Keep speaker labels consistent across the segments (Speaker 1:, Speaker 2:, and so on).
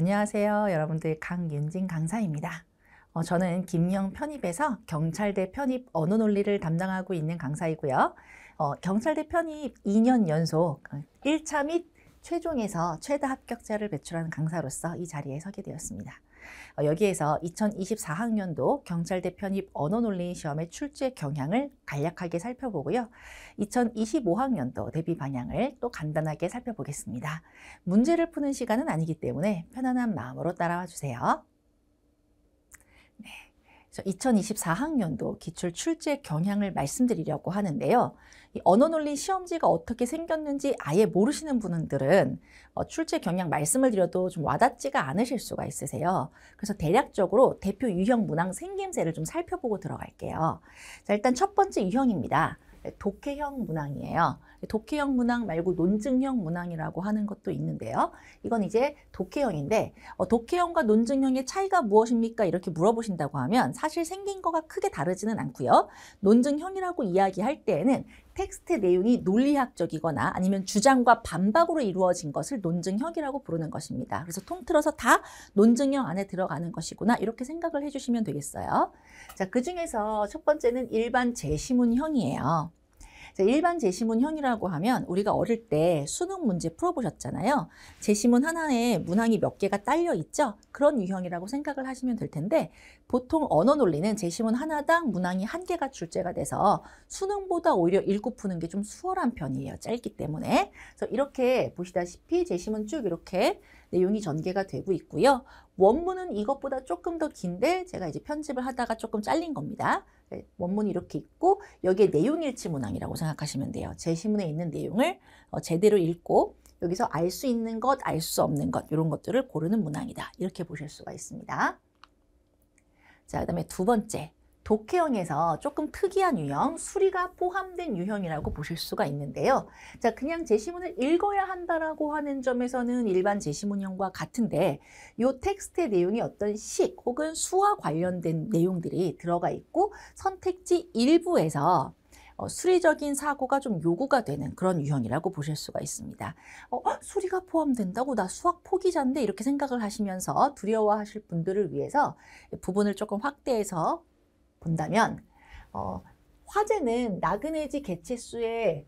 Speaker 1: 안녕하세요. 여러분들 강윤진 강사입니다. 어, 저는 김영 편입에서 경찰대 편입 언어 논리를 담당하고 있는 강사이고요. 어, 경찰대 편입 2년 연속 1차 및 최종에서 최다 합격자를 배출한 강사로서 이 자리에 서게 되었습니다. 어, 여기에서 2024학년도 경찰대 편입 언어논리 인 시험의 출제 경향을 간략하게 살펴보고요. 2025학년도 대비 방향을 또 간단하게 살펴보겠습니다. 문제를 푸는 시간은 아니기 때문에 편안한 마음으로 따라와 주세요. 그래서 2024학년도 기출 출제 경향을 말씀드리려고 하는데요. 언어논리 시험지가 어떻게 생겼는지 아예 모르시는 분들은 어, 출제 경향 말씀을 드려도 좀 와닿지가 않으실 수가 있으세요. 그래서 대략적으로 대표 유형 문항 생김새를 좀 살펴보고 들어갈게요. 자, 일단 첫 번째 유형입니다. 네, 독해형 문항이에요. 독해형 문항 말고 논증형 문항이라고 하는 것도 있는데요. 이건 이제 독해형인데 어, 독해형과 논증형의 차이가 무엇입니까? 이렇게 물어보신다고 하면 사실 생긴 거가 크게 다르지는 않고요. 논증형이라고 이야기할 때에는 텍스트 내용이 논리학적이거나 아니면 주장과 반박으로 이루어진 것을 논증형이라고 부르는 것입니다. 그래서 통틀어서 다 논증형 안에 들어가는 것이구나 이렇게 생각을 해주시면 되겠어요. 자, 그 중에서 첫 번째는 일반 제시문형이에요 일반 제시문형이라고 하면 우리가 어릴 때 수능 문제 풀어보셨잖아요. 제시문 하나에 문항이 몇 개가 딸려 있죠. 그런 유형이라고 생각을 하시면 될 텐데 보통 언어 논리는 제시문 하나당 문항이 한 개가 출제가 돼서 수능보다 오히려 읽고 푸는 게 좀 수월한 편이에요. 짧기 때문에. 그래서 이렇게 보시다시피 제시문 쭉 이렇게 내용이 전개가 되고 있고요. 원문은 이것보다 조금 더 긴데 제가 이제 편집을 하다가 조금 잘린 겁니다. 원문이 이렇게 있고 여기에 내용일치 문항이라고 생각하시면 돼요. 제 시문에 있는 내용을 어, 제대로 읽고 여기서 알 수 있는 것, 알 수 없는 것 이런 것들을 고르는 문항이다. 이렇게 보실 수가 있습니다. 자, 그 다음에 두 번째 독해형에서 조금 특이한 유형, 수리가 포함된 유형이라고 보실 수가 있는데요. 자, 그냥 제시문을 읽어야 한다라고 하는 점에서는 일반 제시문형과 같은데 이 텍스트의 내용이 어떤 식 혹은 수와 관련된 내용들이 들어가 있고 선택지 일부에서 어, 수리적인 사고가 좀 요구가 되는 그런 유형이라고 보실 수가 있습니다. 어, 수리가 포함된다고 나 수학 포기자인데 이렇게 생각을 하시면서 두려워하실 분들을 위해서 부분을 조금 확대해서 본다면 어, 화재는 나그네지 개체수의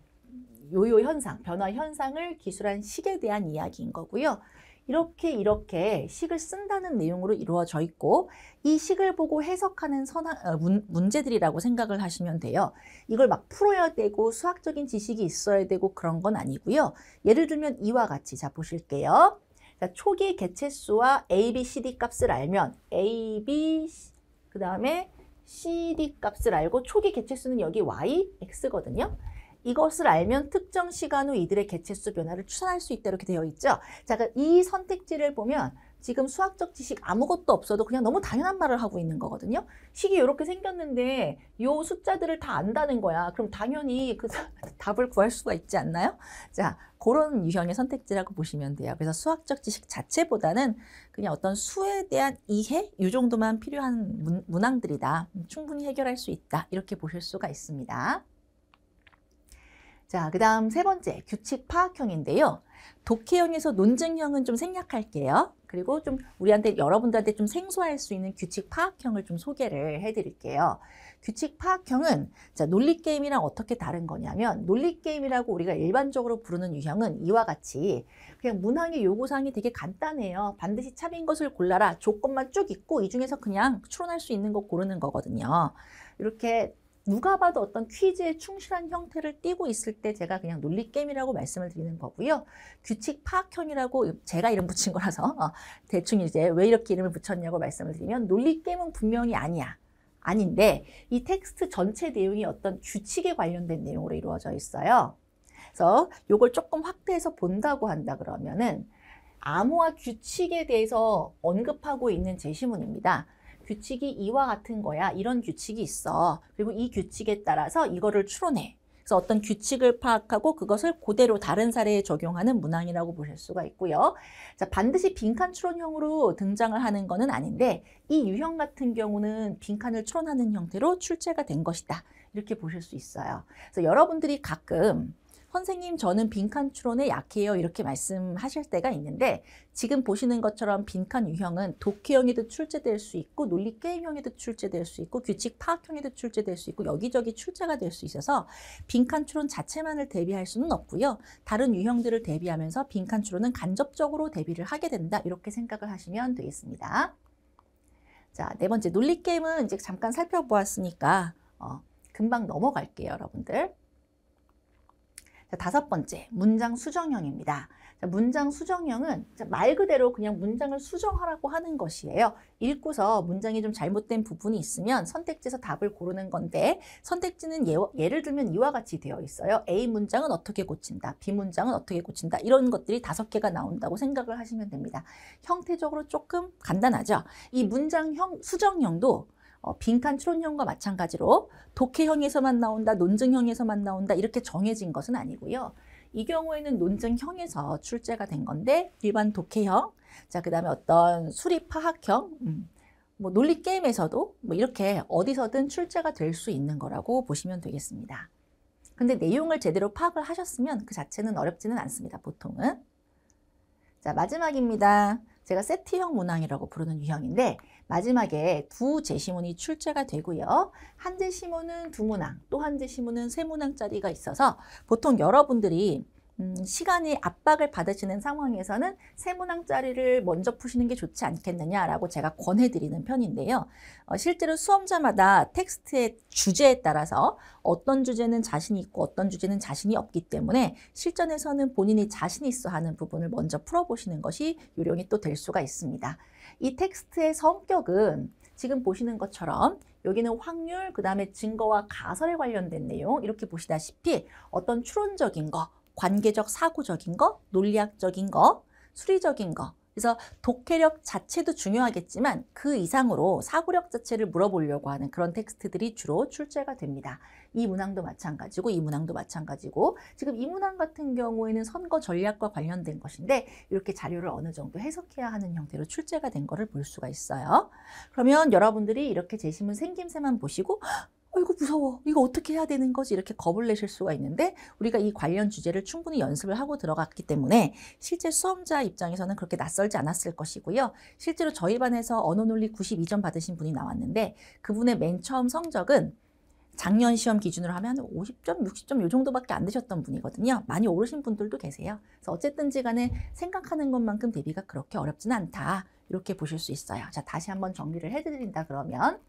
Speaker 1: 요요 현상, 변화 현상을 기술한 식에 대한 이야기인 거고요. 이렇게 이렇게 식을 쓴다는 내용으로 이루어져 있고 이 식을 보고 해석하는 선한 어, 문, 문제들이라고 생각을 하시면 돼요. 이걸 막 풀어야 되고 수학적인 지식이 있어야 되고 그런 건 아니고요. 예를 들면 이와 같이 자 보실게요. 자, 초기 개체수와 A, B, C, D 값을 알면 A, B, 그 다음에 CD 값을 알고 초기 개체수는 여기 Y, X거든요. 이것을 알면 특정 시간 후 이들의 개체수 변화를 추산할 수있다 이렇게 되어 있죠. 자, 그이 선택지를 보면 지금 수학적 지식 아무것도 없어도 그냥 너무 당연한 말을 하고 있는 거거든요. 식이 이렇게 생겼는데 요 숫자들을 다 안다는 거야. 그럼 당연히 그 답을 구할 수가 있지 않나요? 자, 그런 유형의 선택지라고 보시면 돼요. 그래서 수학적 지식 자체보다는 그냥 어떤 수에 대한 이해? 이 정도만 필요한 문항들이다. 충분히 해결할 수 있다. 이렇게 보실 수가 있습니다. 자, 그 다음 세 번째 규칙 파악형인데요. 독해형에서 논증형은 좀 생략할게요. 그리고 좀 우리한테 여러분들한테 좀 생소할 수 있는 규칙 파악형을 좀 소개를 해드릴게요. 규칙 파악형은 자 논리 게임이랑 어떻게 다른 거냐면 논리 게임이라고 우리가 일반적으로 부르는 유형은 이와 같이 그냥 문항의 요구사항이 되게 간단해요. 반드시 참인 것을 골라라 조건만 쭉 있고 이 중에서 그냥 추론할 수 있는 거 고르는 거거든요. 이렇게 누가 봐도 어떤 퀴즈에 충실한 형태를 띠고 있을 때 제가 그냥 논리게임이라고 말씀을 드리는 거고요. 규칙 파악형이라고 제가 이름 붙인 거라서 어, 대충 이제 왜 이렇게 이름을 붙였냐고 말씀을 드리면 논리게임은 분명히 아니야. 아닌데 이 텍스트 전체 내용이 어떤 규칙에 관련된 내용으로 이루어져 있어요. 그래서 요걸 조금 확대해서 본다고 한다 그러면은 암호화 규칙에 대해서 언급하고 있는 제시문입니다. 규칙이 이와 같은 거야. 이런 규칙이 있어. 그리고 이 규칙에 따라서 이거를 추론해. 그래서 어떤 규칙을 파악하고 그것을 그대로 다른 사례에 적용하는 문항이라고 보실 수가 있고요. 자, 반드시 빈칸 추론형으로 등장을 하는 것은 아닌데 이 유형 같은 경우는 빈칸을 추론하는 형태로 출제가 된 것이다. 이렇게 보실 수 있어요. 그래서 여러분들이 가끔 선생님 저는 빈칸 추론에 약해요 이렇게 말씀하실 때가 있는데 지금 보시는 것처럼 빈칸 유형은 독해형에도 출제될 수 있고 논리 게임형에도 출제될 수 있고 규칙 파악형에도 출제될 수 있고 여기저기 출제가 될 수 있어서 빈칸 추론 자체만을 대비할 수는 없고요. 다른 유형들을 대비하면서 빈칸 추론은 간접적으로 대비를 하게 된다 이렇게 생각을 하시면 되겠습니다. 자, 네 번째 논리 게임은 이제 잠깐 살펴보았으니까 어, 금방 넘어갈게요, 여러분들. 자, 다섯 번째, 문장 수정형입니다. 자, 문장 수정형은 말 그대로 그냥 문장을 수정하라고 하는 것이에요. 읽고서 문장이 좀 잘못된 부분이 있으면 선택지에서 답을 고르는 건데 선택지는 예, 예를 들면 이와 같이 되어 있어요. A 문장은 어떻게 고친다, B 문장은 어떻게 고친다 이런 것들이 다섯 개가 나온다고 생각을 하시면 됩니다. 형태적으로 조금 간단하죠. 이 문장형 수정형도 어, 빈칸 추론형과 마찬가지로 독해형에서만 나온다, 논증형에서만 나온다 이렇게 정해진 것은 아니고요. 이 경우에는 논증형에서 출제가 된 건데 일반 독해형, 자 그다음에 어떤 수리 파학형, 음, 뭐 논리 게임에서도 뭐 이렇게 어디서든 출제가 될 수 있는 거라고 보시면 되겠습니다. 근데 내용을 제대로 파악을 하셨으면 그 자체는 어렵지는 않습니다. 보통은. 자 마지막입니다. 제가 세트형 문항이라고 부르는 유형인데 마지막에 두 제시문이 출제가 되고요. 한 제시문은 두 문항, 또 한 제시문은 세 문항짜리가 있어서 보통 여러분들이 음, 시간이 압박을 받으시는 상황에서는 세 문항짜리를 먼저 푸시는 게 좋지 않겠느냐라고 제가 권해드리는 편인데요. 어, 실제로 수험자마다 텍스트의 주제에 따라서 어떤 주제는 자신이 있고 어떤 주제는 자신이 없기 때문에 실전에서는 본인이 자신 있어 하는 부분을 먼저 풀어보시는 것이 요령이 또 될 수가 있습니다. 이 텍스트의 성격은 지금 보시는 것처럼 여기는 확률, 그 다음에 증거와 가설에 관련된 내용 이렇게 보시다시피 어떤 추론적인 거, 관계적 사고적인 거, 논리학적인 거, 수리적인 거 그래서 독해력 자체도 중요하겠지만 그 이상으로 사고력 자체를 물어보려고 하는 그런 텍스트들이 주로 출제가 됩니다. 이 문항도 마찬가지고 이 문항도 마찬가지고 지금 이 문항 같은 경우에는 선거 전략과 관련된 것인데 이렇게 자료를 어느 정도 해석해야 하는 형태로 출제가 된 거를 볼 수가 있어요. 그러면 여러분들이 이렇게 제시문 생김새만 보시고 아이고 무서워 이거 어떻게 해야 되는 거지 이렇게 겁을 내실 수가 있는데 우리가 이 관련 주제를 충분히 연습을 하고 들어갔기 때문에 실제 수험자 입장에서는 그렇게 낯설지 않았을 것이고요 실제로 저희 반에서 언어논리 92점 받으신 분이 나왔는데 그분의 맨 처음 성적은 작년 시험 기준으로 하면 50점, 60점 요 정도밖에 안 되셨던 분이거든요. 많이 오르신 분들도 계세요. 그래서 어쨌든지 간에 생각하는 것만큼 대비가 그렇게 어렵진 않다. 이렇게 보실 수 있어요. 자, 다시 한번 정리를 해드린다 그러면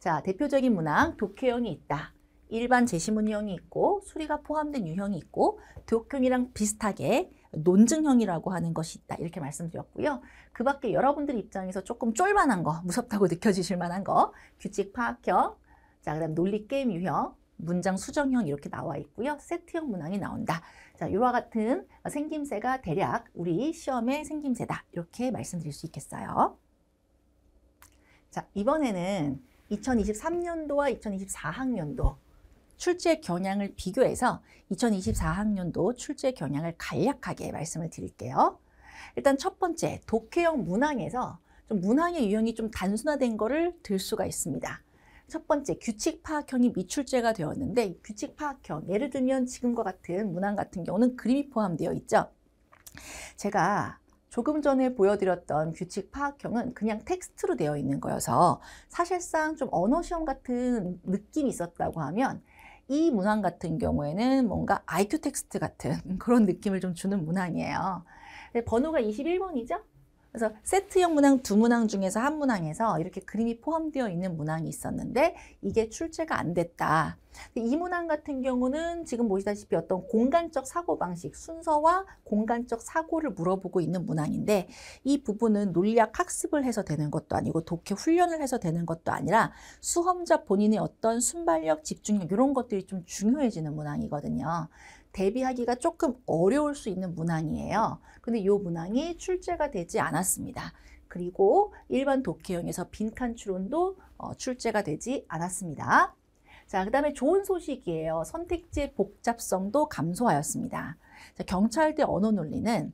Speaker 1: 자, 대표적인 문항 독효형이 있다. 일반 제시문형이 있고 수리가 포함된 유형이 있고 독형이랑 비슷하게 논증형이라고 하는 것이 있다 이렇게 말씀드렸고요. 그 밖에 여러분들 입장에서 조금 쫄만한 거 무섭다고 느껴지실 만한 거 규칙 파악형 자 그다음 논리 게임 유형 문장 수정형 이렇게 나와 있고요. 세트형 문항이 나온다. 자 이와 같은 생김새가 대략 우리 시험의 생김새다 이렇게 말씀드릴 수 있겠어요. 자 이번에는 2023년도와 2024학년도 출제 경향을 비교해서 2024학년도 출제 경향을 간략하게 말씀을 드릴게요. 일단 첫 번째, 독해형 문항에서 좀 문항의 유형이 좀 단순화된 거를 들 수가 있습니다. 첫 번째, 규칙 파악형이 미출제가 되었는데 규칙 파악형, 예를 들면 지금과 같은 문항 같은 경우는 그림이 포함되어 있죠. 제가 조금 전에 보여드렸던 규칙 파악형은 그냥 텍스트로 되어 있는 거여서 사실상 좀 언어 시험 같은 느낌이 있었다고 하면 이 문항 같은 경우에는 뭔가 IQ 텍스트 같은 그런 느낌을 좀 주는 문항이에요. 번호가 21번이죠? 그래서 세트형 문항 두 문항 중에서 한 문항에서 이렇게 그림이 포함되어 있는 문항이 있었는데 이게 출제가 안 됐다. 이 문항 같은 경우는 지금 보시다시피 어떤 공간적 사고방식, 순서와 공간적 사고를 물어보고 있는 문항인데 이 부분은 논리학 학습을 해서 되는 것도 아니고 독해 훈련을 해서 되는 것도 아니라 수험자 본인의 어떤 순발력, 집중력 이런 것들이 좀 중요해지는 문항이거든요. 대비하기가 조금 어려울 수 있는 문항이에요. 근데 이 문항이 출제가 되지 않았습니다. 그리고 일반 독해형에서 빈칸 추론도 어, 출제가 되지 않았습니다. 자, 그 다음에 좋은 소식이에요. 선택지의 복잡성도 감소하였습니다. 자, 경찰대 언어 논리는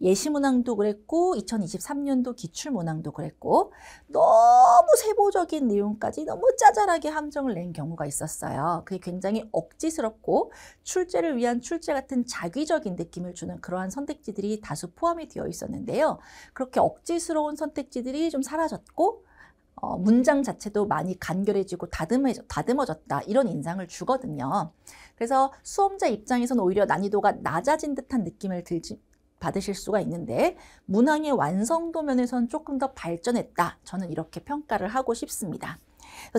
Speaker 1: 예시문항도 그랬고 2023년도 기출문항도 그랬고 너무 세부적인 내용까지 너무 짜잘하게 함정을 낸 경우가 있었어요. 그게 굉장히 억지스럽고 출제를 위한 출제 같은 자기적인 느낌을 주는 그러한 선택지들이 다수 포함이 되어 있었는데요. 그렇게 억지스러운 선택지들이 좀 사라졌고 어, 문장 자체도 많이 간결해지고 다듬어져, 다듬어졌다 이런 인상을 주거든요. 그래서 수험자 입장에서는 오히려 난이도가 낮아진 듯한 느낌을 들지, 받으실 수가 있는데 문항의 완성도 면에선 조금 더 발전했다. 저는 이렇게 평가를 하고 싶습니다.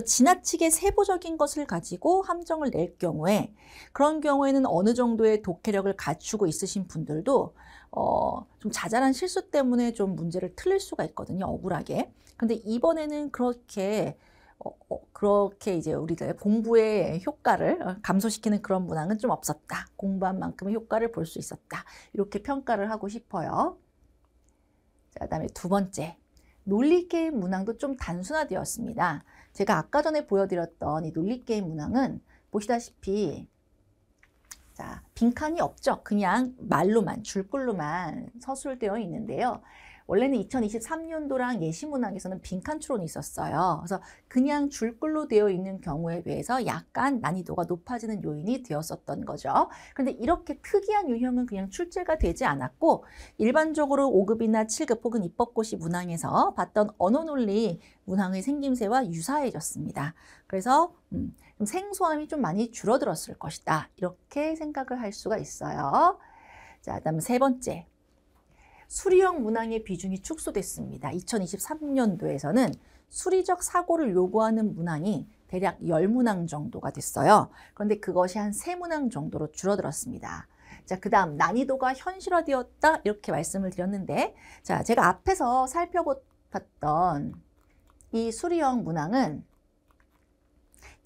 Speaker 1: 지나치게 세부적인 것을 가지고 함정을 낼 경우에 그런 경우에는 어느 정도의 독해력을 갖추고 있으신 분들도 어, 좀 자잘한 실수 때문에 좀 문제를 틀릴 수가 있거든요. 억울하게. 근데 이번에는 그렇게 어, 어, 그렇게 이제 우리들 의 공부의 효과를 어, 감소시키는 그런 문항은 좀 없었다. 공부한 만큼의 효과를 볼 수 있었다. 이렇게 평가를 하고 싶어요. 자, 그 다음에 두 번째. 논리게임 문항도 좀 단순화되었습니다. 제가 아까 전에 보여드렸던 이 논리게임 문항은 보시다시피 자, 빈칸이 없죠. 그냥 말로만, 줄글로만 서술되어 있는데요. 원래는 2023년도랑 예시문항에서는 빈칸 추론이 있었어요. 그래서 그냥 줄글로 되어 있는 경우에 비해서 약간 난이도가 높아지는 요인이 되었었던 거죠. 그런데 이렇게 특이한 유형은 그냥 출제가 되지 않았고 일반적으로 5급이나 7급 혹은 입법고시 문항에서 봤던 언어논리 문항의 생김새와 유사해졌습니다. 그래서 음, 생소함이 좀 많이 줄어들었을 것이다. 이렇게 생각을 할 수가 있어요. 자, 그다음에 세 번째. 수리형 문항의 비중이 축소됐습니다. 2023년도에서는 수리적 사고를 요구하는 문항이 대략 1 0문항 정도가 됐어요. 그런데 그것이 한3문항 정도로 줄어들었습니다. 자, 그 다음 난이도가 현실화되었다 이렇게 말씀을 드렸는데 자, 제가 앞에서 살펴봤던 이 수리형 문항은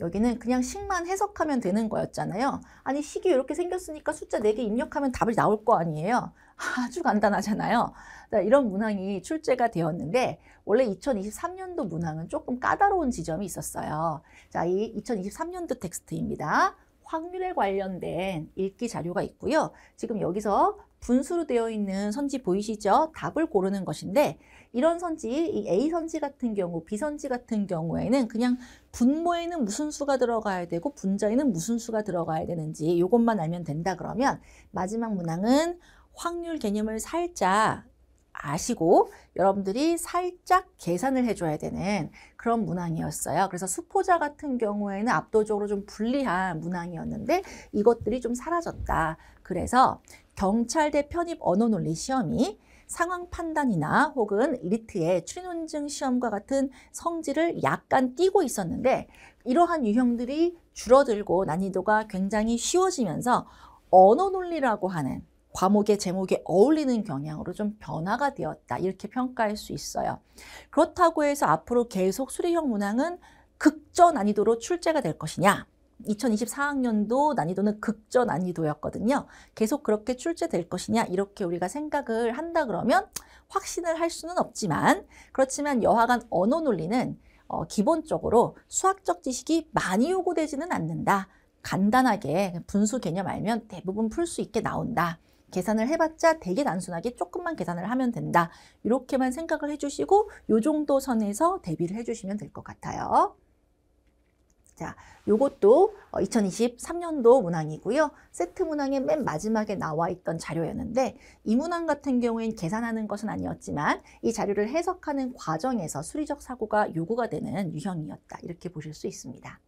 Speaker 1: 여기는 그냥 식만 해석하면 되는 거였잖아요. 아니 식이 이렇게 생겼으니까 숫자 4개 입력하면 답이 나올 거 아니에요. 아주 간단하잖아요. 자, 이런 문항이 출제가 되었는데 원래 2023년도 문항은 조금 까다로운 지점이 있었어요. 자, 이 2023년도 텍스트입니다. 확률에 관련된 읽기 자료가 있고요. 지금 여기서 분수로 되어 있는 선지 보이시죠? 답을 고르는 것인데 이런 선지, 이 A 선지 같은 경우, B 선지 같은 경우에는 그냥 분모에는 무슨 수가 들어가야 되고 분자에는 무슨 수가 들어가야 되는지 이것만 알면 된다 그러면 마지막 문항은 확률 개념을 살짝 아시고 여러분들이 살짝 계산을 해줘야 되는 그런 문항이었어요. 그래서 수포자 같은 경우에는 압도적으로 좀 불리한 문항이었는데 이것들이 좀 사라졌다. 그래서 경찰대 편입 언어 논리 시험이 상황 판단이나 혹은 리트의 출연증 시험과 같은 성질을 약간 띄고 있었는데 이러한 유형들이 줄어들고 난이도가 굉장히 쉬워지면서 언어 논리라고 하는 과목의 제목에 어울리는 경향으로 좀 변화가 되었다 이렇게 평가할 수 있어요. 그렇다고 해서 앞으로 계속 수리형 문항은 극저 난이도로 출제가 될 것이냐 2024학년도 난이도는 극저 난이도였거든요. 계속 그렇게 출제될 것이냐 이렇게 우리가 생각을 한다 그러면 확신을 할 수는 없지만 그렇지만 여하간 언어 논리는 어, 기본적으로 수학적 지식이 많이 요구되지는 않는다. 간단하게 분수 개념 알면 대부분 풀 수 있게 나온다. 계산을 해봤자 되게 단순하게 조금만 계산을 하면 된다. 이렇게만 생각을 해주시고 이 정도 선에서 대비를 해주시면 될 것 같아요. 자, 요것도 2023년도 어, 문항이고요. 세트 문항의 맨 마지막에 나와 있던 자료였는데 이 문항 같은 경우엔 계산하는 것은 아니었지만 이 자료를 해석하는 과정에서 수리적 사고가 요구가 되는 유형이었다. 이렇게 보실 수 있습니다.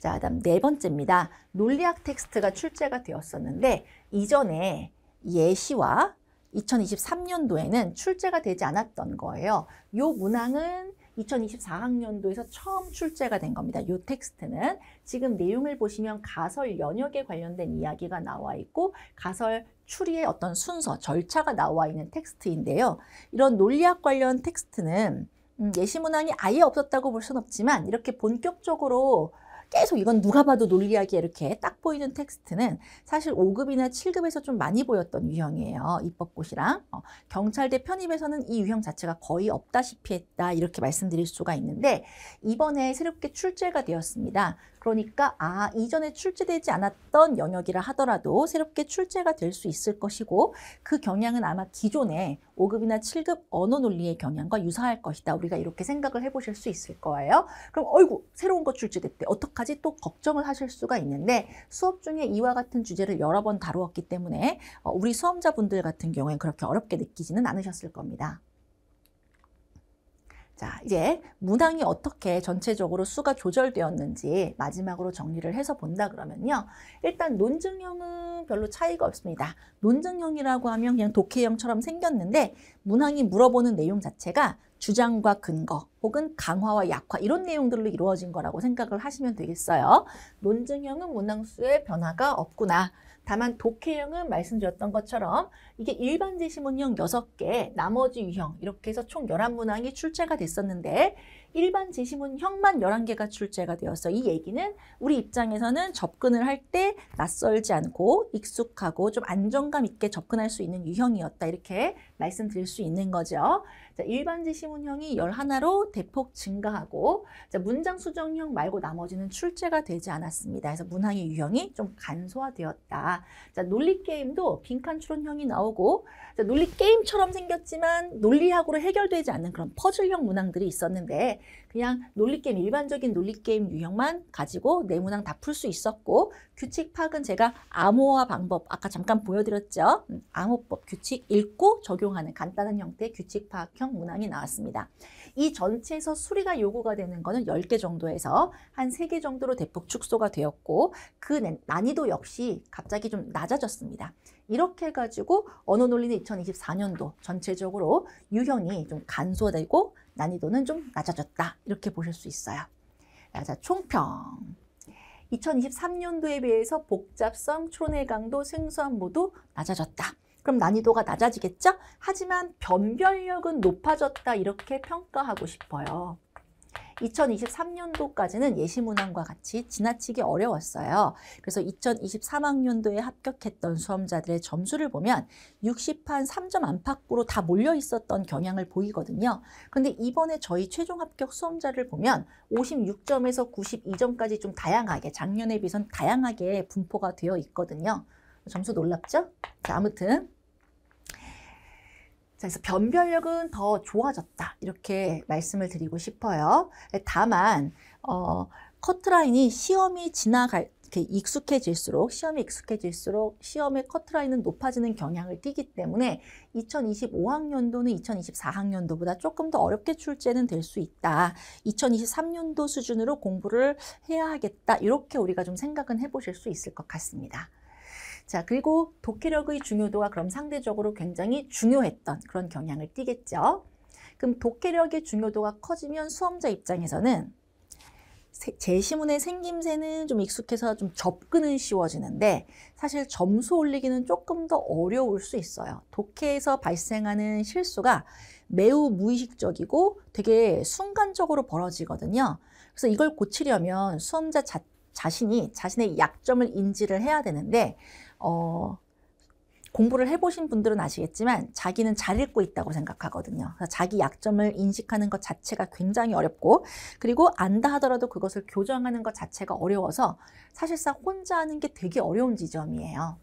Speaker 1: 자, 다음 네 번째입니다. 논리학 텍스트가 출제가 되었었는데 이전에 예시와 2023년도에는 출제가 되지 않았던 거예요. 요 문항은 2024학년도에서 처음 출제가 된 겁니다. 이 텍스트는 지금 내용을 보시면 가설 연역에 관련된 이야기가 나와 있고 가설 추리의 어떤 순서, 절차가 나와 있는 텍스트인데요. 이런 논리학 관련 텍스트는 음, 예시 문항이 아예 없었다고 볼 수는 없지만 이렇게 본격적으로 계속 이건 누가 봐도 논리하게 이렇게 딱 보이는 텍스트는 사실 5급이나 7급에서 좀 많이 보였던 유형이에요. 입법고시랑. 어, 경찰대 편입에서는 이 유형 자체가 거의 없다시피 했다. 이렇게 말씀드릴 수가 있는데 이번에 새롭게 출제가 되었습니다. 그러니까 아 이전에 출제되지 않았던 영역이라 하더라도 새롭게 출제가 될 수 있을 것이고 그 경향은 아마 기존의 5급이나 7급 언어 논리의 경향과 유사할 것이다. 우리가 이렇게 생각을 해보실 수 있을 거예요. 그럼 어이구 새로운 거 출제됐대. 어떡하지? 또 걱정을 하실 수가 있는데 수업 중에 이와 같은 주제를 여러 번 다루었기 때문에 어, 우리 수험자분들 같은 경우엔 그렇게 어렵게 느끼지는 않으셨을 겁니다. 자, 이제 문항이 어떻게 전체적으로 수가 조절되었는지 마지막으로 정리를 해서 본다 그러면요. 일단 논증형은 별로 차이가 없습니다. 논증형이라고 하면 그냥 독해형처럼 생겼는데 문항이 물어보는 내용 자체가 주장과 근거, 혹은 강화와 약화 이런 내용들로 이루어진 거라고 생각을 하시면 되겠어요. 논증형은 문항수의 변화가 없구나. 다만 독해형은 말씀드렸던 것처럼 이게 일반 제시문형 6개, 나머지 유형 이렇게 해서 총 11문항이 출제가 됐었는데 일반 제시문형만 11개가 출제가 되어서 이 얘기는 우리 입장에서는 접근을 할 때 낯설지 않고 익숙하고 좀 안정감 있게 접근할 수 있는 유형이었다 이렇게 말씀드릴 수 있는 거죠. 일반 제시문형이 11로 대폭 증가하고 문장 수정형 말고 나머지는 출제가 되지 않았습니다. 그래서 문항의 유형이 좀 간소화되었다. 자, 논리 게임도 빈칸 추론형이 나오고 자, 논리 게임처럼 생겼지만 논리학으로 해결되지 않는 그런 퍼즐형 문항들이 있었는데 그냥 논리 게임 일반적인 논리 게임 유형만 가지고 네 문항 다 풀 수 있었고 규칙 파악은 제가 암호화 방법 아까 잠깐 보여드렸죠. 음, 암호법 규칙 읽고 적용하는 간단한 형태의 규칙 파악형 문항이 나왔습니다. 이 전체에서 수리가 요구가 되는 거는 열개 정도에서 한 세 개 정도로 대폭 축소가 되었고 그 난이도 역시 갑자기 좀 낮아졌습니다. 이렇게 해가지고 언어 논리는 2024년도 전체적으로 유형이 좀 간소되고 난이도는 좀 낮아졌다 이렇게 보실 수 있어요. 자, 총평. 2023년도에 비해서 복잡성, 초내 강도, 생소함 모두 낮아졌다. 그럼 난이도가 낮아지겠죠? 하지만 변별력은 높아졌다 이렇게 평가하고 싶어요. 2023년도까지는 예시문항과 같이 지나치기 어려웠어요. 그래서 2023학년도에 합격했던 수험자들의 점수를 보면 60한 3점 안팎으로 다 몰려 있었던 경향을 보이거든요. 그런데 이번에 저희 최종 합격 수험자를 보면 56점에서 92점까지 좀 다양하게 작년에 비해선 다양하게 분포가 되어 있거든요. 점수 놀랍죠? 자, 아무튼 그래서 변별력은 더 좋아졌다 이렇게 말씀을 드리고 싶어요. 네, 다만 어, 커트라인이 시험이 지나갈 이렇게 익숙해질수록 시험이 익숙해질수록 시험의 커트라인은 높아지는 경향을 띠기 때문에 2025학년도는 2024학년도보다 조금 더 어렵게 출제는 될 수 있다. 2023년도 수준으로 공부를 해야 하겠다. 이렇게 우리가 좀 생각은 해보실 수 있을 것 같습니다. 자, 그리고 독해력의 중요도가 그럼 상대적으로 굉장히 중요했던 그런 경향을 띠겠죠. 그럼 독해력의 중요도가 커지면 수험자 입장에서는 제시문의 생김새는 좀 익숙해서 좀 접근은 쉬워지는데 사실 점수 올리기는 조금 더 어려울 수 있어요. 독해에서 발생하는 실수가 매우 무의식적이고 되게 순간적으로 벌어지거든요. 그래서 이걸 고치려면 수험자 자, 자신이 자신의 약점을 인지를 해야 되는데 어, 공부를 해보신 분들은 아시겠지만 자기는 잘 읽고 있다고 생각하거든요. 그래서 자기 약점을 인식하는 것 자체가 굉장히 어렵고 그리고 안다 하더라도 그것을 교정하는 것 자체가 어려워서 사실상 혼자 하는 게 되게 어려운 지점이에요.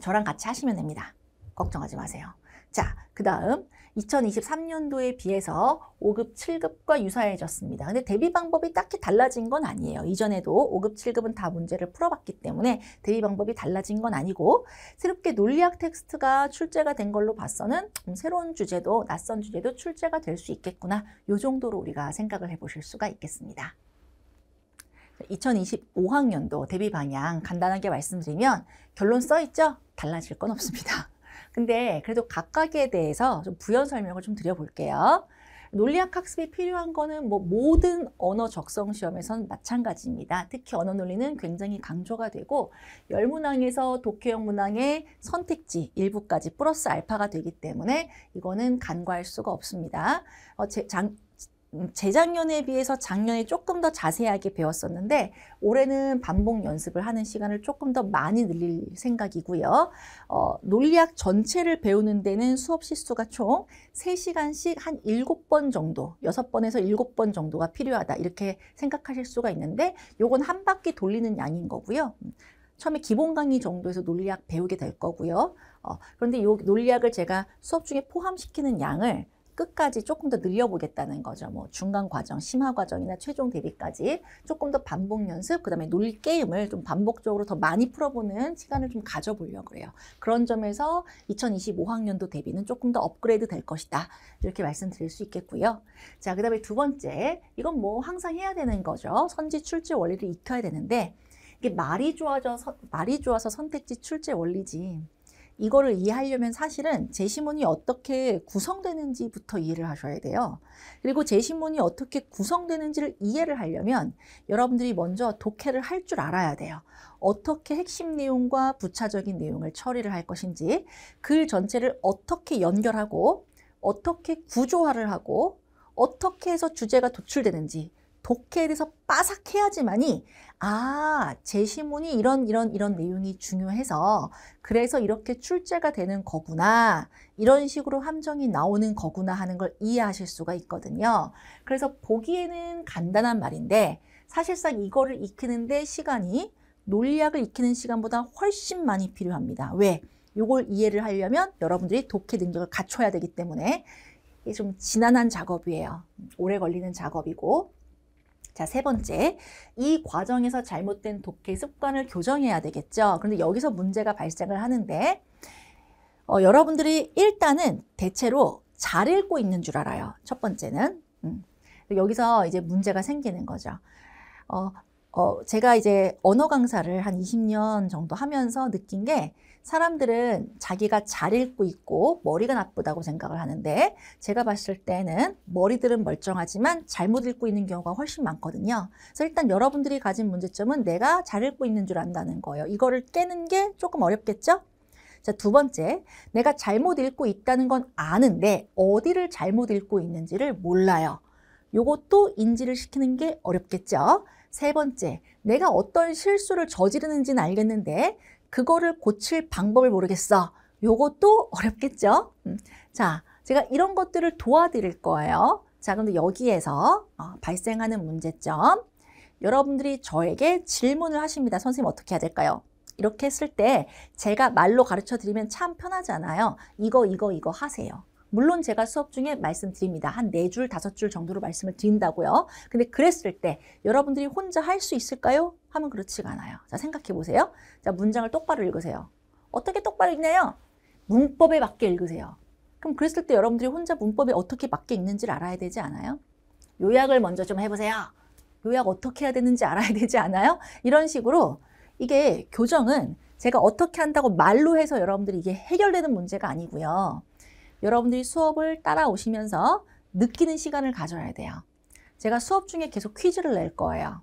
Speaker 1: 저랑 같이 하시면 됩니다. 걱정하지 마세요. 자, 그 다음 2023년도에 비해서 5급, 7급과 유사해졌습니다. 근데 대비 방법이 딱히 달라진 건 아니에요. 이전에도 5급, 7급은 다 문제를 풀어봤기 때문에 대비 방법이 달라진 건 아니고 새롭게 논리학 텍스트가 출제가 된 걸로 봐서는 음, 새로운 주제도 낯선 주제도 출제가 될 수 있겠구나. 요 정도로 우리가 생각을 해보실 수가 있겠습니다. 2025학년도 대비 방향 간단하게 말씀드리면 결론 써있죠? 달라질 건 없습니다. 근데 그래도 각각에 대해서 좀 부연 설명을 좀 드려볼게요. 논리학 학습이 필요한 거는 뭐 모든 언어 적성 시험에선 마찬가지입니다. 특히 언어 논리는 굉장히 강조가 되고 열문항에서 독해형 문항의 선택지 일부까지 플러스 알파가 되기 때문에 이거는 간과할 수가 없습니다. 어, 제, 장, 음, 재작년에 비해서 작년에 조금 더 자세하게 배웠었는데 올해는 반복 연습을 하는 시간을 조금 더 많이 늘릴 생각이고요. 어, 논리학 전체를 배우는 데는 수업 시수가 총 3시간씩 한 7번 정도, 6번에서 7번 정도가 필요하다 이렇게 생각하실 수가 있는데 요건 한 바퀴 돌리는 양인 거고요. 음, 처음에 기본 강의 정도에서 논리학 배우게 될 거고요. 어, 그런데 요 논리학을 제가 수업 중에 포함시키는 양을 끝까지 조금 더 늘려보겠다는 거죠. 뭐 중간 과정, 심화 과정이나 최종 대비까지 조금 더 반복 연습, 그다음에 놀이 게임을 좀 반복적으로 더 많이 풀어보는 시간을 좀 가져보려고 그래요. 그런 점에서 2025학년도 대비는 조금 더 업그레이드 될 것이다. 이렇게 말씀드릴 수 있겠고요. 자, 그다음에 두 번째, 이건 뭐 항상 해야 되는 거죠. 선지 출제 원리를 익혀야 되는데 이게 말이 좋아져서 말이 좋아서 선택지 출제 원리지. 이거를 이해하려면 사실은 제시문이 어떻게 구성되는지부터 이해를 하셔야 돼요. 그리고 제시문이 어떻게 구성되는지를 이해를 하려면 여러분들이 먼저 독해를 할 줄 알아야 돼요. 어떻게 핵심 내용과 부차적인 내용을 처리를 할 것인지, 글 전체를 어떻게 연결하고, 어떻게 구조화를 하고, 어떻게 해서 주제가 도출되는지, 독해에 대해서 빠삭해야지만이 아, 제시문이 이런 이런 이런 내용이 중요해서 그래서 이렇게 출제가 되는 거구나. 이런 식으로 함정이 나오는 거구나 하는 걸 이해하실 수가 있거든요. 그래서 보기에는 간단한 말인데 사실상 이거를 익히는데 시간이 논리학을 익히는 시간보다 훨씬 많이 필요합니다. 왜? 이걸 이해를 하려면 여러분들이 독해 능력을 갖춰야 되기 때문에 이게 좀 지난한 작업이에요. 오래 걸리는 작업이고 자, 세 번째, 이 과정에서 잘못된 독해 습관을 교정해야 되겠죠. 그런데 여기서 문제가 발생을 하는데 어, 여러분들이 일단은 대체로 잘 읽고 있는 줄 알아요. 첫 번째는. 음. 여기서 이제 문제가 생기는 거죠. 어, 어, 제가 이제 언어 강사를 한 20년 정도 하면서 느낀 게 사람들은 자기가 잘 읽고 있고 머리가 나쁘다고 생각을 하는데 제가 봤을 때는 머리들은 멀쩡하지만 잘못 읽고 있는 경우가 훨씬 많거든요. 그래서 일단 여러분들이 가진 문제점은 내가 잘 읽고 있는 줄 안다는 거예요. 이거를 깨는 게 조금 어렵겠죠? 자, 두 번째, 내가 잘못 읽고 있다는 건 아는데 어디를 잘못 읽고 있는지를 몰라요. 이것도 인지를 시키는 게 어렵겠죠? 세 번째, 내가 어떤 실수를 저지르는지는 알겠는데 그거를 고칠 방법을 모르겠어. 요것도 어렵겠죠? 음. 자, 제가 이런 것들을 도와드릴 거예요. 자, 그런데 여기에서 어, 발생하는 문제점. 여러분들이 저에게 질문을 하십니다. 선생님 어떻게 해야 될까요? 이렇게 했을 때 제가 말로 가르쳐 드리면 참 편하잖아요. 이거, 이거, 이거 하세요. 물론 제가 수업 중에 말씀드립니다. 한 네 줄, 다섯 줄 정도로 말씀을 드린다고요. 근데 그랬을 때 여러분들이 혼자 할 수 있을까요? 하면 그렇지가 않아요. 자, 생각해 보세요. 자, 문장을 똑바로 읽으세요. 어떻게 똑바로 읽나요? 문법에 맞게 읽으세요. 그럼 그랬을 때 여러분들이 혼자 문법에 어떻게 맞게 읽는지를 알아야 되지 않아요? 요약을 먼저 좀 해보세요. 요약 어떻게 해야 되는지 알아야 되지 않아요? 이런 식으로 이게 교정은 제가 어떻게 한다고 말로 해서 여러분들이 이게 해결되는 문제가 아니고요. 여러분들이 수업을 따라오시면서 느끼는 시간을 가져야 돼요. 제가 수업 중에 계속 퀴즈를 낼 거예요.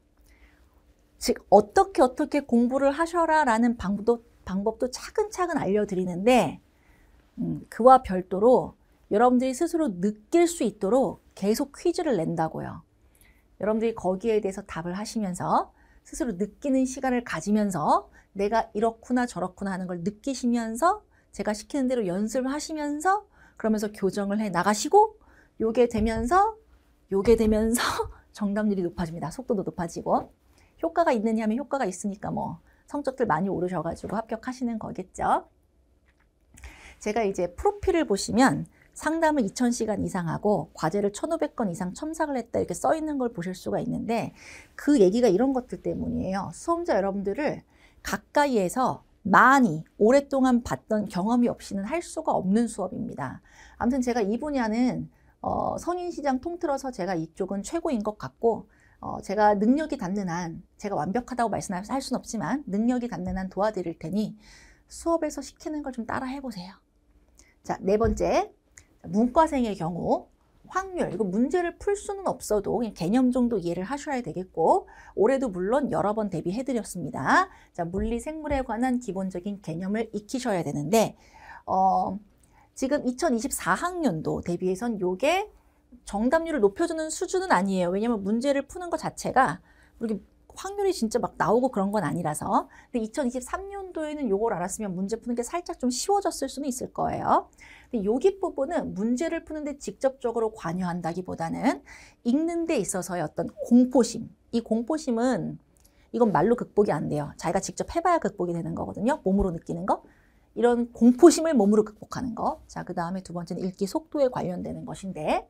Speaker 1: 즉 어떻게 어떻게 공부를 하셔라 라는 방법도, 방법도 차근차근 알려드리는데 음, 그와 별도로 여러분들이 스스로 느낄 수 있도록 계속 퀴즈를 낸다고요. 여러분들이 거기에 대해서 답을 하시면서 스스로 느끼는 시간을 가지면서 내가 이렇구나 저렇구나 하는 걸 느끼시면서 제가 시키는 대로 연습을 하시면서 그러면서 교정을 해 나가시고 요게 되면서 요게 되면서 정답률이 높아집니다. 속도도 높아지고 효과가 있느냐 하면 효과가 있으니까 뭐 성적들 많이 오르셔가지고 합격하시는 거겠죠. 제가 이제 프로필을 보시면 상담을 2,000시간 이상하고 과제를 1,500건 이상 첨삭을 했다 이렇게 써 있는 걸 보실 수가 있는데 그 얘기가 이런 것들 때문이에요. 수험자 여러분들을 가까이에서 많이 오랫동안 봤던 경험이 없이는 할 수가 없는 수업입니다. 아무튼 제가 이 분야는 어, 성인시장 통틀어서 제가 이쪽은 최고인 것 같고 어, 제가 능력이 닿는 한 제가 완벽하다고 말씀할 수는 없지만 능력이 닿는 한 도와드릴 테니 수업에서 시키는 걸 좀 따라 해보세요. 자, 네 번째 문과생의 경우 확률, 이거 문제를 풀 수는 없어도 그냥 개념 정도 이해를 하셔야 되겠고 올해도 물론 여러 번 대비해드렸습니다. 자, 물리 생물에 관한 기본적인 개념을 익히셔야 되는데 어, 지금 2024학년도 대비해선 요게 정답률을 높여주는 수준은 아니에요. 왜냐면 문제를 푸는 것 자체가 이렇게 확률이 진짜 막 나오고 그런 건 아니라서 근데 2023년도에는 요걸 알았으면 문제 푸는 게 살짝 좀 쉬워졌을 수는 있을 거예요. 근데 여기 부분은 문제를 푸는데 직접적으로 관여한다기보다는 읽는 데 있어서의 어떤 공포심. 이 공포심은 이건 말로 극복이 안 돼요. 자기가 직접 해봐야 극복이 되는 거거든요. 몸으로 느끼는 거. 이런 공포심을 몸으로 극복하는 거. 자, 그 다음에 두 번째는 읽기 속도에 관련되는 것인데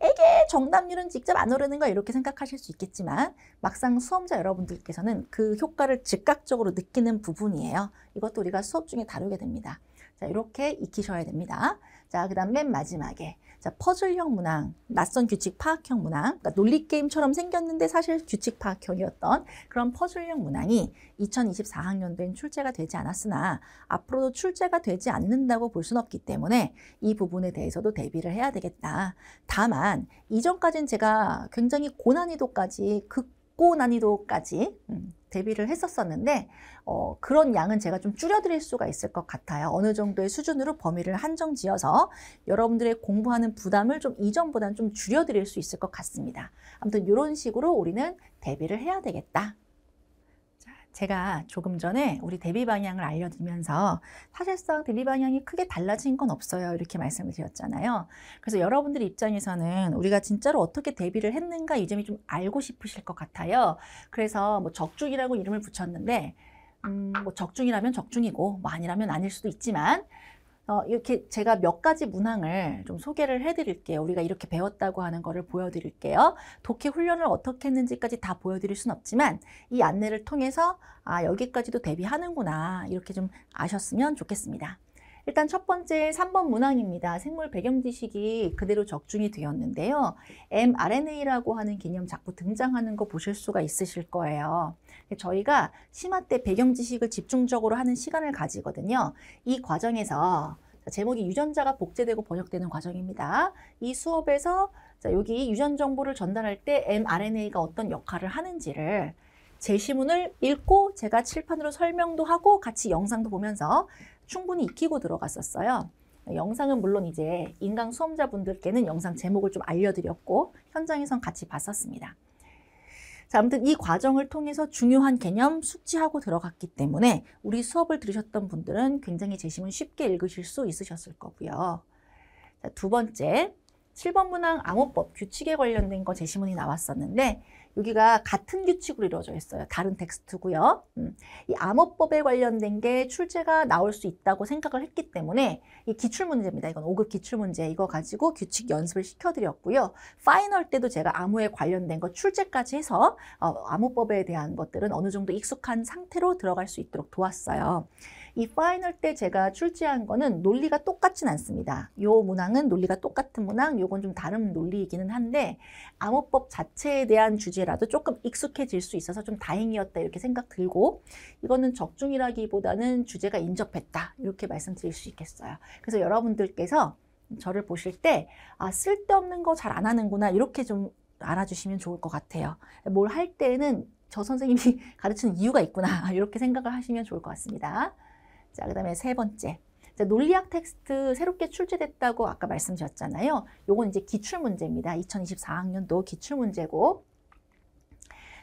Speaker 1: 에게 정답률은 직접 안 오르는 거 이렇게 생각하실 수 있겠지만 막상 수험자 여러분들께서는 그 효과를 즉각적으로 느끼는 부분이에요. 이것도 우리가 수업 중에 다루게 됩니다. 자, 이렇게 익히셔야 됩니다. 자, 그 다음 맨 마지막에 자, 퍼즐형 문항, 낯선 규칙 파악형 문항, 그러니까 논리 게임처럼 생겼는데 사실 규칙 파악형이었던 그런 퍼즐형 문항이 2024학년도엔 출제가 되지 않았으나 앞으로도 출제가 되지 않는다고 볼 수는 없기 때문에 이 부분에 대해서도 대비를 해야 되겠다. 다만 이전까지는 제가 굉장히 고난이도까지 극고 난이도까지 음, 대비를 했었었는데 어, 그런 양은 제가 좀 줄여드릴 수가 있을 것 같아요. 어느 정도의 수준으로 범위를 한정지어서 여러분들의 공부하는 부담을 좀 이전보다는 좀 줄여드릴 수 있을 것 같습니다. 아무튼 이런 식으로 우리는 대비를 해야 되겠다. 제가 조금 전에 우리 대비 방향을 알려드리면서 사실상 대비 방향이 크게 달라진 건 없어요. 이렇게 말씀을 드렸잖아요. 그래서 여러분들 입장에서는 우리가 진짜로 어떻게 대비를 했는가 이 점이 좀 알고 싶으실 것 같아요. 그래서 뭐 적중이라고 이름을 붙였는데 음, 뭐 적중이라면 적중이고 뭐 아니라면 아닐 수도 있지만 어, 이렇게 제가 몇 가지 문항을 좀 소개를 해드릴게요. 우리가 이렇게 배웠다고 하는 것을 보여드릴게요. 독해 훈련을 어떻게 했는지까지 다 보여드릴 순 없지만 이 안내를 통해서 아 여기까지도 대비하는구나 이렇게 좀 아셨으면 좋겠습니다. 일단 첫 번째 3번 문항입니다. 생물 배경 지식이 그대로 적중이 되었는데요. mRNA라고 하는 개념 자꾸 등장하는 거 보실 수가 있으실 거예요. 네, 저희가 심화 때 배경 지식을 집중적으로 하는 시간을 가지거든요. 이 과정에서 제목이 유전자가 복제되고 번역되는 과정입니다. 이 수업에서 여기 유전 정보를 전달할 때 mRNA가 어떤 역할을 하는지를 제시문을 읽고 제가 칠판으로 설명도 하고 같이 영상도 보면서 충분히 익히고 들어갔었어요. 영상은 물론 이제 인강 수험자분들께는 영상 제목을 좀 알려드렸고 현장에선 같이 봤었습니다. 자, 아무튼 이 과정을 통해서 중요한 개념 숙지하고 들어갔기 때문에 우리 수업을 들으셨던 분들은 굉장히 제시문 쉽게 읽으실 수 있으셨을 거고요. 자, 두 번째, 7번 문항 암호법 규칙에 관련된 거 제시문이 나왔었는데 여기가 같은 규칙으로 이루어져 있어요. 다른 텍스트고요. 음. 이 암호법에 관련된 게 출제가 나올 수 있다고 생각을 했기 때문에 이 기출문제입니다. 이건 5급 기출문제 이거 가지고 규칙 연습을 시켜드렸고요. 파이널 때도 제가 암호에 관련된 거 출제까지 해서 어, 암호법에 대한 것들은 어느 정도 익숙한 상태로 들어갈 수 있도록 도왔어요. 이 파이널 때 제가 출제한 거는 논리가 똑같진 않습니다. 요 문항은 논리가 똑같은 문항, 요건 좀 다른 논리이기는 한데 암호법 자체에 대한 주제라도 조금 익숙해질 수 있어서 좀 다행이었다 이렇게 생각 들고 이거는 적중이라기보다는 주제가 인접했다 이렇게 말씀드릴 수 있겠어요. 그래서 여러분들께서 저를 보실 때 아, 쓸데없는 거 잘 안 하는구나 이렇게 좀 알아주시면 좋을 것 같아요. 뭘 할 때는 저 선생님이 가르치는 이유가 있구나 이렇게 생각을 하시면 좋을 것 같습니다. 자, 그 다음에 세 번째. 자, 논리학 텍스트 새롭게 출제됐다고 아까 말씀드렸잖아요. 요건 이제 기출문제입니다. 2024학년도 기출문제고.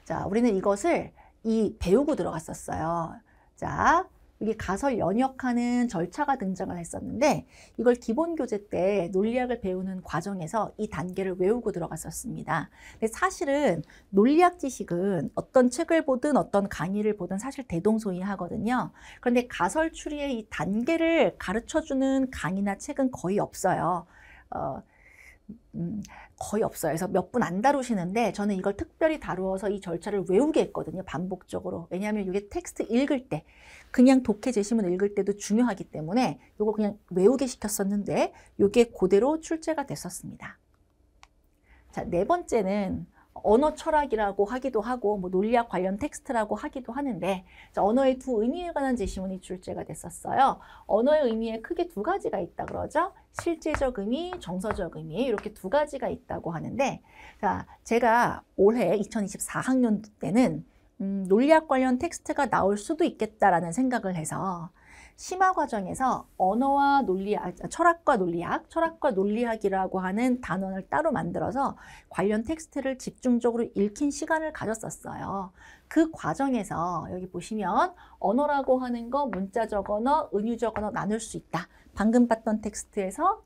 Speaker 1: 자, 우리는 이것을 이 배우고 들어갔었어요. 자, 여기 가설 연역하는 절차가 등장을 했었는데 이걸 기본 교재 때 논리학을 배우는 과정에서 이 단계를 외우고 들어갔었습니다. 근데 사실은 논리학 지식은 어떤 책을 보든 어떤 강의를 보든 사실 대동소이하거든요. 그런데 가설 추리의 이 단계를 가르쳐주는 강의나 책은 거의 없어요. 어, 음, 거의 없어요. 그래서 몇 분 안 다루시는데 저는 이걸 특별히 다루어서 이 절차를 외우게 했거든요. 반복적으로. 왜냐하면 이게 텍스트 읽을 때 그냥 독해 제시문 읽을 때도 중요하기 때문에 이거 그냥 외우게 시켰었는데 이게 그대로 출제가 됐었습니다. 자, 네 번째는 언어 철학이라고 하기도 하고 뭐 논리학 관련 텍스트라고 하기도 하는데 자, 언어의 두 의미에 관한 제시문이 출제가 됐었어요. 언어의 의미에 크게 두 가지가 있다 그러죠. 실제적 의미, 정서적 의미 이렇게 두 가지가 있다고 하는데 자, 제가 올해 2024학년 때는 음, 논리학 관련 텍스트가 나올 수도 있겠다라는 생각을 해서 심화 과정에서 언어와 논리학, 아, 철학과 논리학, 철학과 논리학이라고 하는 단원을 따로 만들어서 관련 텍스트를 집중적으로 읽힌 시간을 가졌었어요. 그 과정에서 여기 보시면 언어라고 하는 거 문자적 언어, 은유적 언어 나눌 수 있다. 방금 봤던 텍스트에서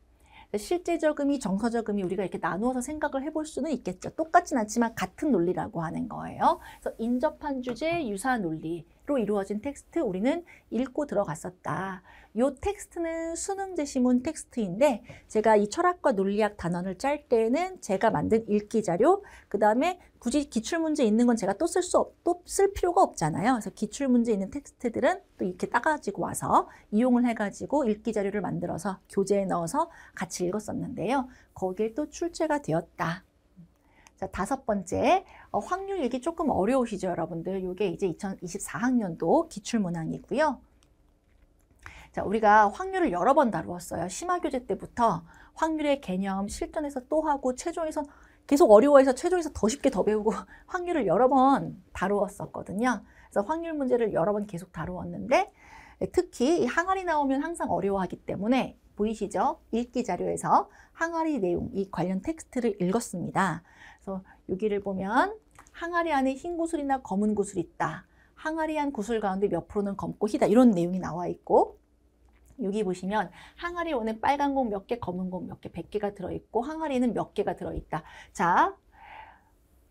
Speaker 1: 그러니까 실제적금이 정서적금이 우리가 이렇게 나누어서 생각을 해볼 수는 있겠죠. 똑같진 않지만 같은 논리라고 하는 거예요. 그래서 인접한 주제, 유사 논리. 로 이루어진 텍스트 우리는 읽고 들어갔었다. 이 텍스트는 수능 제시문 텍스트인데 제가 이 철학과 논리학 단원을 짤 때는 제가 만든 읽기 자료 그 다음에 굳이 기출문제 있는 건 제가 또 쓸 수 없, 또 쓸 필요가 없잖아요. 그래서 기출문제 있는 텍스트들은 또 이렇게 따가지고 와서 이용을 해가지고 읽기 자료를 만들어서 교재에 넣어서 같이 읽었었는데요. 거기에 또 출제가 되었다. 자, 그러니까 다섯 번째 어, 확률 얘기 조금 어려우시죠, 여러분들? 이게 이제 2024학년도 기출문항이고요. 자, 우리가 확률을 여러 번 다루었어요. 심화교재 때부터 확률의 개념, 실전에서 또 하고, 최종에서 계속 어려워해서 최종에서 더 쉽게 더 배우고 확률을 여러 번 다루었었거든요. 그래서 확률 문제를 여러 번 계속 다루었는데 특히 이 항아리 나오면 항상 어려워하기 때문에 보이시죠? 읽기 자료에서 항아리 내용, 이 관련 텍스트를 읽었습니다. 그래서 여기를 보면 항아리 안에 흰 구슬이나 검은 구슬이 있다. 항아리 안 구슬 가운데 몇 프로는 검고 희다. 이런 내용이 나와 있고 여기 보시면 항아리 오에 빨간 공 몇 개, 검은 공 몇 개, 100개가 들어있고 항아리는 몇 개가 들어있다. 자,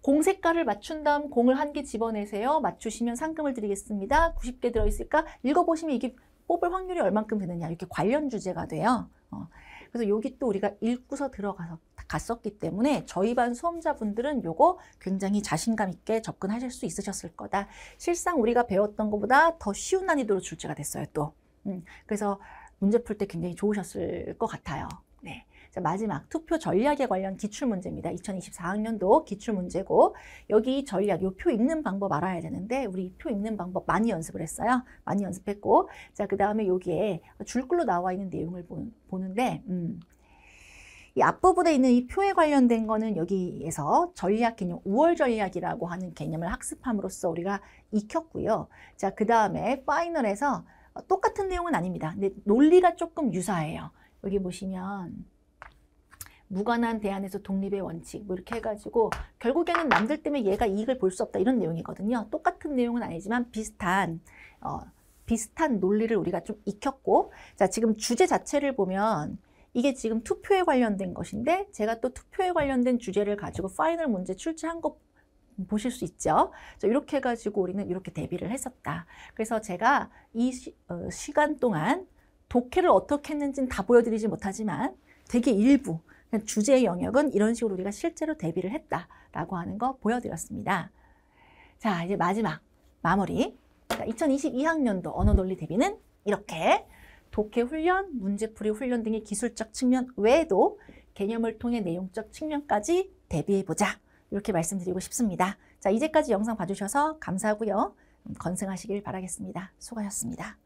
Speaker 1: 공 색깔을 맞춘 다음 공을 한 개 집어내세요. 맞추시면 상금을 드리겠습니다. 90개 들어있을까? 읽어보시면 이게 뽑을 확률이 얼만큼 되느냐. 이렇게 관련 주제가 돼요. 어, 그래서 여기 또 우리가 읽고서 들어가서 갔었기 때문에 저희 반 수험자분들은 요거 굉장히 자신감 있게 접근하실 수 있으셨을 거다. 실상 우리가 배웠던 것보다 더 쉬운 난이도로 출제가 됐어요, 또. 음, 그래서 문제 풀 때 굉장히 좋으셨을 것 같아요. 네. 자, 마지막 투표 전략에 관련 기출문제입니다. 2024학년도 기출문제고 여기 전략, 요표 읽는 방법 알아야 되는데 우리 표 읽는 방법 많이 연습을 했어요. 많이 연습했고 자, 그 다음에 여기에 줄글로 나와 있는 내용을 보는데 음, 이 앞부분에 있는 이 표에 관련된 거는 여기에서 전략 개념, 우월 전략이라고 하는 개념을 학습함으로써 우리가 익혔고요. 자, 그 다음에 파이널에서 똑같은 내용은 아닙니다. 근데 논리가 조금 유사해요. 여기 보시면 무관한 대안에서 독립의 원칙 뭐 이렇게 해가지고 결국에는 남들 때문에 얘가 이익을 볼 수 없다 이런 내용이거든요. 똑같은 내용은 아니지만 비슷한 어, 비슷한 논리를 우리가 좀 익혔고 자 지금 주제 자체를 보면 이게 지금 투표에 관련된 것인데 제가 또 투표에 관련된 주제를 가지고 파이널 문제 출제한 것 보실 수 있죠. 자, 이렇게 해가지고 우리는 이렇게 대비를 했었다. 그래서 제가 이 시, 어, 시간 동안 독해를 어떻게 했는지는 다 보여드리지 못하지만 되게 일부 그러니까 주제의 영역은 이런 식으로 우리가 실제로 대비를 했다라고 하는 거 보여드렸습니다. 자, 이제 마지막 마무리. 자, 2022학년도 언어 논리 대비는 이렇게 독해 훈련, 문제풀이 훈련 등의 기술적 측면 외에도 개념을 통해 내용적 측면까지 대비해보자. 이렇게 말씀드리고 싶습니다. 자, 이제까지 영상 봐주셔서 감사하고요. 음, 건승하시길 바라겠습니다. 수고하셨습니다.